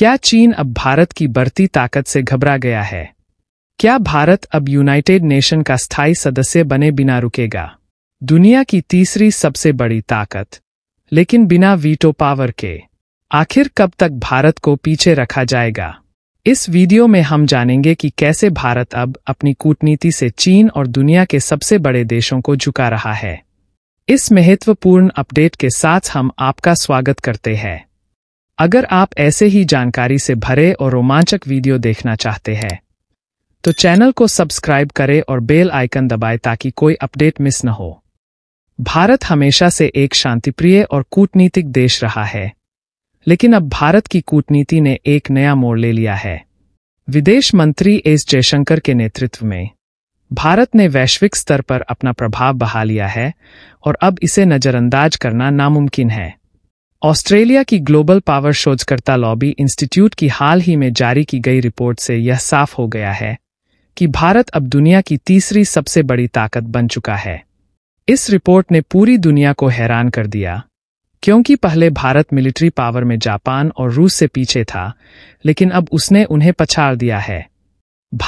क्या चीन अब भारत की बढ़ती ताकत से घबरा गया है क्या भारत अब यूनाइटेड नेशन का स्थायी सदस्य बने बिना रुकेगा दुनिया की तीसरी सबसे बड़ी ताकत लेकिन बिना वीटो पावर के आखिर कब तक भारत को पीछे रखा जाएगा इस वीडियो में हम जानेंगे कि कैसे भारत अब अपनी कूटनीति से चीन और दुनिया के सबसे बड़े देशों को झुका रहा है इस महत्वपूर्ण अपडेट के साथ हम आपका स्वागत करते हैं अगर आप ऐसे ही जानकारी से भरे और रोमांचक वीडियो देखना चाहते हैं तो चैनल को सब्सक्राइब करें और बेल आइकन दबाएं ताकि कोई अपडेट मिस न हो भारत हमेशा से एक शांतिप्रिय और कूटनीतिक देश रहा है लेकिन अब भारत की कूटनीति ने एक नया मोड़ ले लिया है विदेश मंत्री एस जयशंकर के नेतृत्व में भारत ने वैश्विक स्तर पर अपना प्रभाव बहा लिया है और अब इसे नज़रअंदाज करना नामुमकिन है ऑस्ट्रेलिया की ग्लोबल पावर शोधकर्ता लॉबी इंस्टीट्यूट की हाल ही में जारी की गई रिपोर्ट से यह साफ हो गया है कि भारत अब दुनिया की तीसरी सबसे बड़ी ताकत बन चुका है इस रिपोर्ट ने पूरी दुनिया को हैरान कर दिया क्योंकि पहले भारत मिलिट्री पावर में जापान और रूस से पीछे था लेकिन अब उसने उन्हें पछाड़ दिया है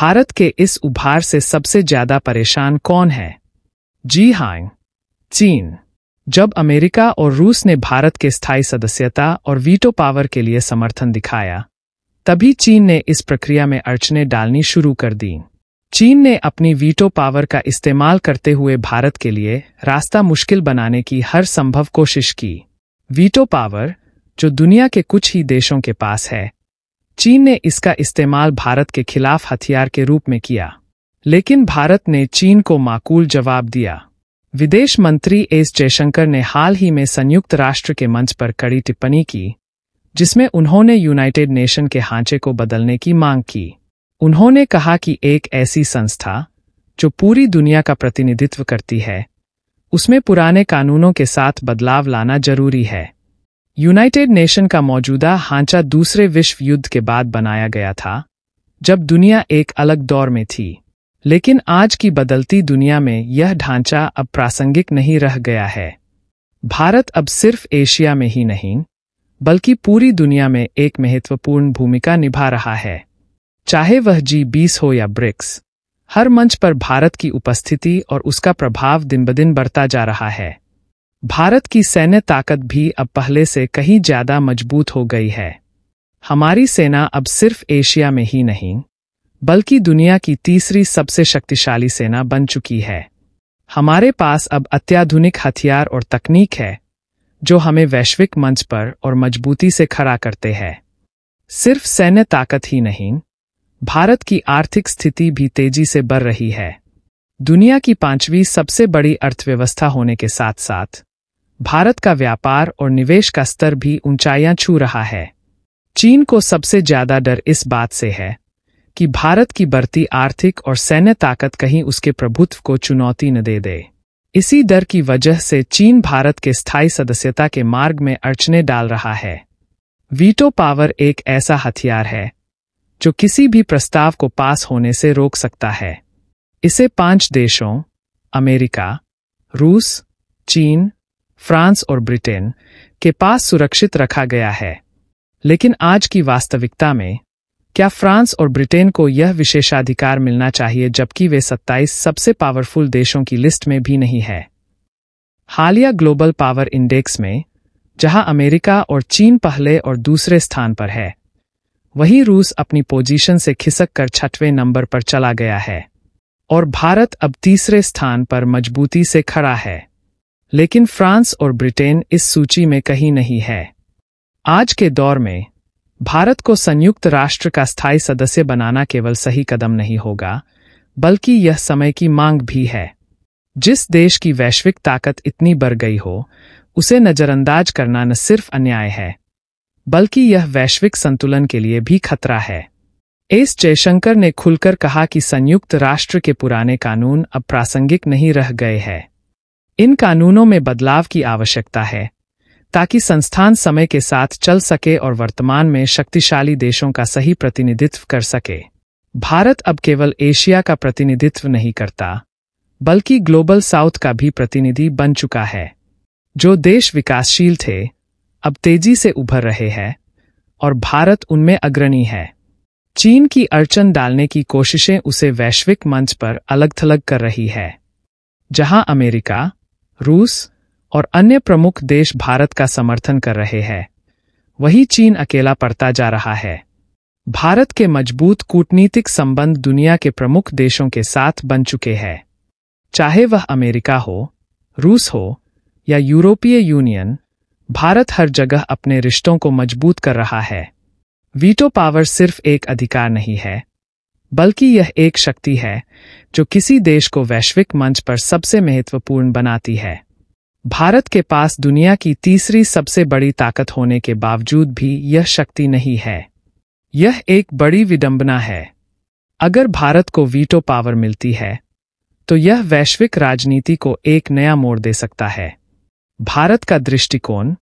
भारत के इस उभार से सबसे ज्यादा परेशान कौन है जी हाँ चीन जब अमेरिका और रूस ने भारत के स्थायी सदस्यता और वीटो पावर के लिए समर्थन दिखाया तभी चीन ने इस प्रक्रिया में अड़चने डालनी शुरू कर दी चीन ने अपनी वीटो पावर का इस्तेमाल करते हुए भारत के लिए रास्ता मुश्किल बनाने की हर संभव कोशिश की वीटो पावर जो दुनिया के कुछ ही देशों के पास है चीन ने इसका इस्तेमाल भारत के खिलाफ हथियार के रूप में किया लेकिन भारत ने चीन को माकूल जवाब दिया विदेश मंत्री एस जयशंकर ने हाल ही में संयुक्त राष्ट्र के मंच पर कड़ी टिप्पणी की जिसमें उन्होंने यूनाइटेड नेशन के ढांचे को बदलने की मांग की उन्होंने कहा कि एक ऐसी संस्था जो पूरी दुनिया का प्रतिनिधित्व करती है उसमें पुराने कानूनों के साथ बदलाव लाना जरूरी है यूनाइटेड नेशन का मौजूदा ढांचा दूसरे विश्व युद्ध के बाद बनाया गया था जब दुनिया एक अलग दौर में थी लेकिन आज की बदलती दुनिया में यह ढांचा अब प्रासंगिक नहीं रह गया है भारत अब सिर्फ एशिया में ही नहीं बल्कि पूरी दुनिया में एक महत्वपूर्ण भूमिका निभा रहा है चाहे वह जी बीस हो या ब्रिक्स हर मंच पर भारत की उपस्थिति और उसका प्रभाव दिन ब दिन बढ़ता जा रहा है भारत की सैन्य ताकत भी अब पहले से कहीं ज्यादा मजबूत हो गई है हमारी सेना अब सिर्फ एशिया में ही नहीं बल्कि दुनिया की तीसरी सबसे शक्तिशाली सेना बन चुकी है हमारे पास अब अत्याधुनिक हथियार और तकनीक है जो हमें वैश्विक मंच पर और मजबूती से खड़ा करते हैं सिर्फ सैन्य ताकत ही नहीं भारत की आर्थिक स्थिति भी तेजी से बढ़ रही है दुनिया की पांचवी सबसे बड़ी अर्थव्यवस्था होने के साथ साथ भारत का व्यापार और निवेश का स्तर भी ऊंचाइयां छू रहा है चीन को सबसे ज्यादा डर इस बात से है कि भारत की बढ़ती आर्थिक और सैन्य ताकत कहीं उसके प्रभुत्व को चुनौती न दे दे इसी डर की वजह से चीन भारत के स्थायी सदस्यता के मार्ग में अड़चने डाल रहा है वीटो पावर एक ऐसा हथियार है जो किसी भी प्रस्ताव को पास होने से रोक सकता है इसे पांच देशों अमेरिका रूस चीन फ्रांस और ब्रिटेन के पास सुरक्षित रखा गया है लेकिन आज की वास्तविकता में क्या फ्रांस और ब्रिटेन को यह विशेषाधिकार मिलना चाहिए जबकि वे 27 सबसे पावरफुल देशों की लिस्ट में भी नहीं है हालिया ग्लोबल पावर इंडेक्स में जहां अमेरिका और चीन पहले और दूसरे स्थान पर है वही रूस अपनी पोजीशन से खिसक कर छठवें नंबर पर चला गया है और भारत अब तीसरे स्थान पर मजबूती से खड़ा है लेकिन फ्रांस और ब्रिटेन इस सूची में कहीं नहीं है आज के दौर में भारत को संयुक्त राष्ट्र का स्थायी सदस्य बनाना केवल सही कदम नहीं होगा बल्कि यह समय की मांग भी है जिस देश की वैश्विक ताकत इतनी बढ़ गई हो उसे नज़रअंदाज करना न सिर्फ अन्याय है बल्कि यह वैश्विक संतुलन के लिए भी खतरा है एस जयशंकर ने खुलकर कहा कि संयुक्त राष्ट्र के पुराने कानून अब प्रासंगिक नहीं रह गए हैं इन कानूनों में बदलाव की आवश्यकता है ताकि संस्थान समय के साथ चल सके और वर्तमान में शक्तिशाली देशों का सही प्रतिनिधित्व कर सके भारत अब केवल एशिया का प्रतिनिधित्व नहीं करता बल्कि ग्लोबल साउथ का भी प्रतिनिधि बन चुका है जो देश विकासशील थे अब तेजी से उभर रहे हैं और भारत उनमें अग्रणी है चीन की अड़चन डालने की कोशिशें उसे वैश्विक मंच पर अलग थलग कर रही है जहां अमेरिका रूस और अन्य प्रमुख देश भारत का समर्थन कर रहे हैं वही चीन अकेला पड़ता जा रहा है भारत के मजबूत कूटनीतिक संबंध दुनिया के प्रमुख देशों के साथ बन चुके हैं चाहे वह अमेरिका हो रूस हो या यूरोपीय यूनियन भारत हर जगह अपने रिश्तों को मजबूत कर रहा है वीटो पावर सिर्फ एक अधिकार नहीं है बल्कि यह एक शक्ति है जो किसी देश को वैश्विक मंच पर सबसे महत्वपूर्ण बनाती है भारत के पास दुनिया की तीसरी सबसे बड़ी ताकत होने के बावजूद भी यह शक्ति नहीं है यह एक बड़ी विडंबना है अगर भारत को वीटो पावर मिलती है तो यह वैश्विक राजनीति को एक नया मोड़ दे सकता है भारत का दृष्टिकोण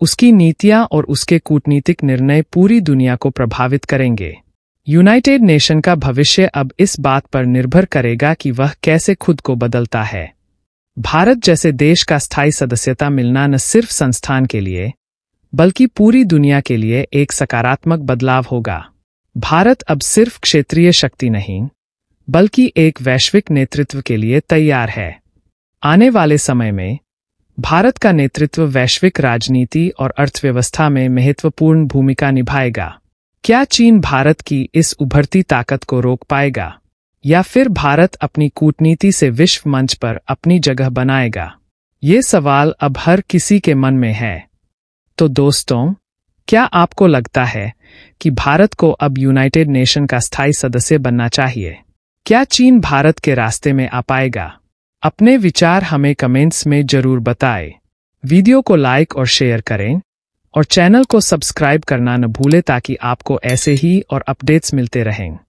उसकी नीतियां और उसके कूटनीतिक निर्णय पूरी दुनिया को प्रभावित करेंगे यूनाइटेड नेशन का भविष्य अब इस बात पर निर्भर करेगा कि वह कैसे खुद को बदलता है भारत जैसे देश का स्थायी सदस्यता मिलना न सिर्फ संस्थान के लिए बल्कि पूरी दुनिया के लिए एक सकारात्मक बदलाव होगा भारत अब सिर्फ क्षेत्रीय शक्ति नहीं बल्कि एक वैश्विक नेतृत्व के लिए तैयार है आने वाले समय में भारत का नेतृत्व वैश्विक राजनीति और अर्थव्यवस्था में महत्वपूर्ण भूमिका निभाएगा क्या चीन भारत की इस उभरती ताकत को रोक पाएगा या फिर भारत अपनी कूटनीति से विश्व मंच पर अपनी जगह बनाएगा ये सवाल अब हर किसी के मन में है तो दोस्तों क्या आपको लगता है कि भारत को अब यूनाइटेड नेशन का स्थायी सदस्य बनना चाहिए क्या चीन भारत के रास्ते में आ पाएगा अपने विचार हमें कमेंट्स में जरूर बताएं। वीडियो को लाइक और शेयर करें और चैनल को सब्सक्राइब करना न भूलें ताकि आपको ऐसे ही और अपडेट्स मिलते रहें